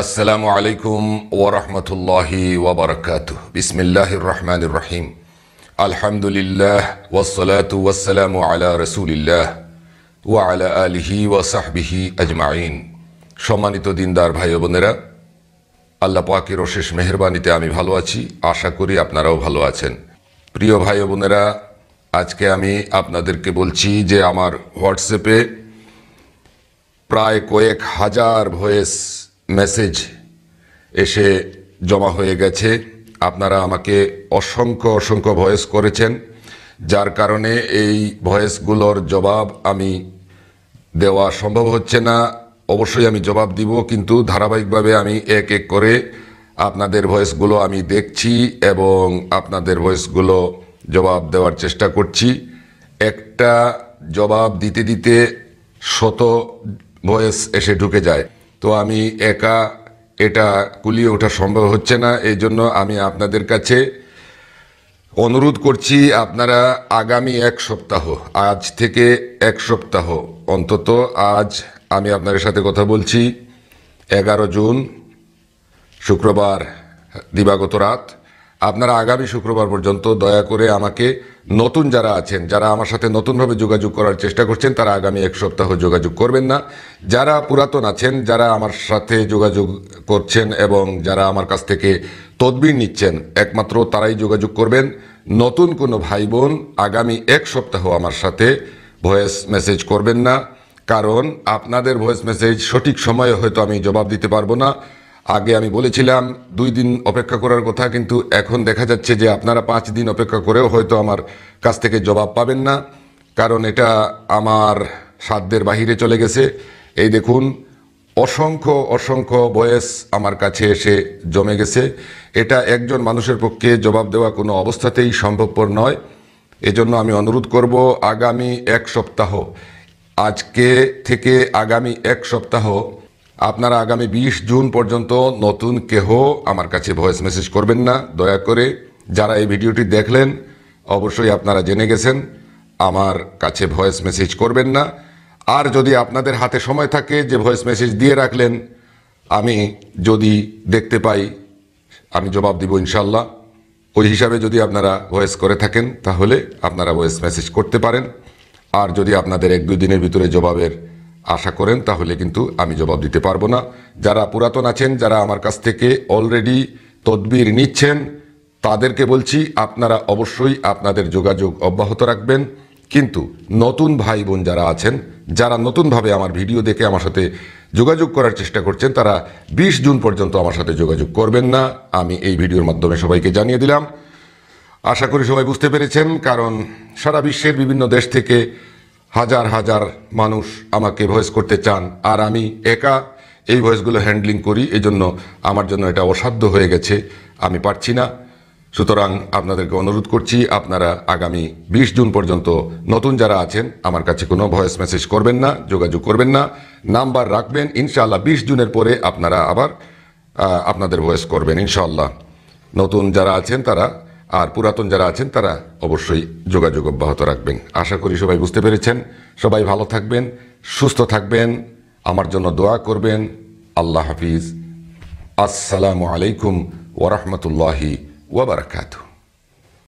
আসসালামু আলাইকুম ওরহমতুল্লাহি ওবরকাত বিসমিল্লাহ রহমান রহিম আলহামদুলিল্লাহ ওসলাত ওয়াসালাম আলা রসুলিল্লাহ ও আলা আলিহি সাহবিহি আজমাইন সম্মানিত দিনদার ভাই বোনেরা আল্লাহ পাকের অশেষ মেহরবানিতে আমি ভালো আছি আশা করি আপনারাও ভালো আছেন প্রিয় ভাই বোনেরা আজকে আমি আপনাদেরকে বলছি যে আমার হোয়াটসঅ্যাপে প্রায় কয়েক হাজার ভয়েস মেসেজ এসে জমা হয়ে গেছে আপনারা আমাকে অসংখ্য অসংখ্য ভয়েস করেছেন যার কারণে এই ভয়েসগুলোর জবাব আমি দেওয়া সম্ভব হচ্ছে না অবশ্যই আমি জবাব দিব কিন্তু ধারাবাহিকভাবে আমি এক এক করে আপনাদের ভয়েসগুলো আমি দেখছি এবং আপনাদের ভয়েসগুলো জবাব দেওয়ার চেষ্টা করছি একটা জবাব দিতে দিতে শত ভয়েস এসে ঢুকে যায় তো আমি একা এটা কুলিয়ে ওঠা সম্ভব হচ্ছে না এই জন্য আমি আপনাদের কাছে অনুরোধ করছি আপনারা আগামী এক সপ্তাহ আজ থেকে এক সপ্তাহ অন্তত আজ আমি আপনাদের সাথে কথা বলছি এগারো জুন শুক্রবার দিবাগত রাত আপনারা আগামী শুক্রবার পর্যন্ত দয়া করে আমাকে নতুন যারা আছেন যারা আমার সাথে নতুনভাবে যোগাযোগ করার চেষ্টা করছেন তারা আগামী এক সপ্তাহ যোগাযোগ করবেন না যারা পুরাতন আছেন যারা আমার সাথে যোগাযোগ করছেন এবং যারা আমার কাছ থেকে তদবির নিচ্ছেন একমাত্র তারাই যোগাযোগ করবেন নতুন কোনো ভাই বোন আগামী এক সপ্তাহ আমার সাথে ভয়েস মেসেজ করবেন না কারণ আপনাদের ভয়েস মেসেজ সঠিক সময়ে হয়তো আমি জবাব দিতে পারবো না আগে আমি বলেছিলাম দুই দিন অপেক্ষা করার কথা কিন্তু এখন দেখা যাচ্ছে যে আপনারা পাঁচ দিন অপেক্ষা করেও হয়তো আমার কাছ থেকে জবাব পাবেন না কারণ এটা আমার সাধ্যের বাহিরে চলে গেছে এই দেখুন অসংখ্য অসংখ্য বয়েস আমার কাছে এসে জমে গেছে এটা একজন মানুষের পক্ষে জবাব দেওয়া কোনো অবস্থাতেই সম্ভবপর নয় এজন্য আমি অনুরোধ করব আগামী এক সপ্তাহ আজকে থেকে আগামী এক সপ্তাহ আপনারা আগামী বিশ জুন পর্যন্ত নতুন কেহ আমার কাছে ভয়েস মেসেজ করবেন না দয়া করে যারা এই ভিডিওটি দেখলেন অবশ্যই আপনারা জেনে গেছেন আমার কাছে ভয়েস মেসেজ করবেন না আর যদি আপনাদের হাতে সময় থাকে যে ভয়েস মেসেজ দিয়ে রাখলেন আমি যদি দেখতে পাই আমি জবাব দিব ইনশাল্লাহ ওই হিসাবে যদি আপনারা ভয়েস করে থাকেন তাহলে আপনারা ভয়েস মেসেজ করতে পারেন আর যদি আপনাদের এক দুই দিনের ভিতরে জবাবের আশা করেন তাহলে কিন্তু আমি জবাব দিতে পারবো না যারা পুরাতন আছেন যারা আমার কাছ থেকে অলরেডি তদবির নিচ্ছেন তাদেরকে বলছি আপনারা অবশ্যই আপনাদের যোগাযোগ অব্যাহত রাখবেন কিন্তু নতুন ভাই বোন যারা আছেন যারা নতুনভাবে আমার ভিডিও দেখে আমার সাথে যোগাযোগ করার চেষ্টা করছেন তারা ২০ জুন পর্যন্ত আমার সাথে যোগাযোগ করবেন না আমি এই ভিডিওর মাধ্যমে সবাইকে জানিয়ে দিলাম আশা করি সবাই বুঝতে পেরেছেন কারণ সারা বিশ্বের বিভিন্ন দেশ থেকে হাজার হাজার মানুষ আমাকে ভয়েস করতে চান আর আমি একা এই ভয়েসগুলো হ্যান্ডলিং করি এই জন্য আমার জন্য এটা অসাধ্য হয়ে গেছে আমি পারছি না সুতরাং আপনাদেরকে অনুরোধ করছি আপনারা আগামী বিশ জুন পর্যন্ত নতুন যারা আছেন আমার কাছে কোনো ভয়েস মেসেজ করবেন না যোগাযোগ করবেন না নাম্বার রাখবেন ইনশাআল্লাহ বিশ জুনের পরে আপনারা আবার আপনাদের ভয়েস করবেন ইনশাআল্লাহ নতুন যারা আছেন তারা আর পুরাতন যারা আছেন তারা অবশ্যই যোগাযোগ অব্যাহত রাখবেন আশা করি সবাই বুঝতে পেরেছেন সবাই ভালো থাকবেন সুস্থ থাকবেন আমার জন্য দোয়া করবেন আল্লাহ হাফিজ আসসালামু আলাইকুম ওরহমতুল্লাহি ওবরাকাতু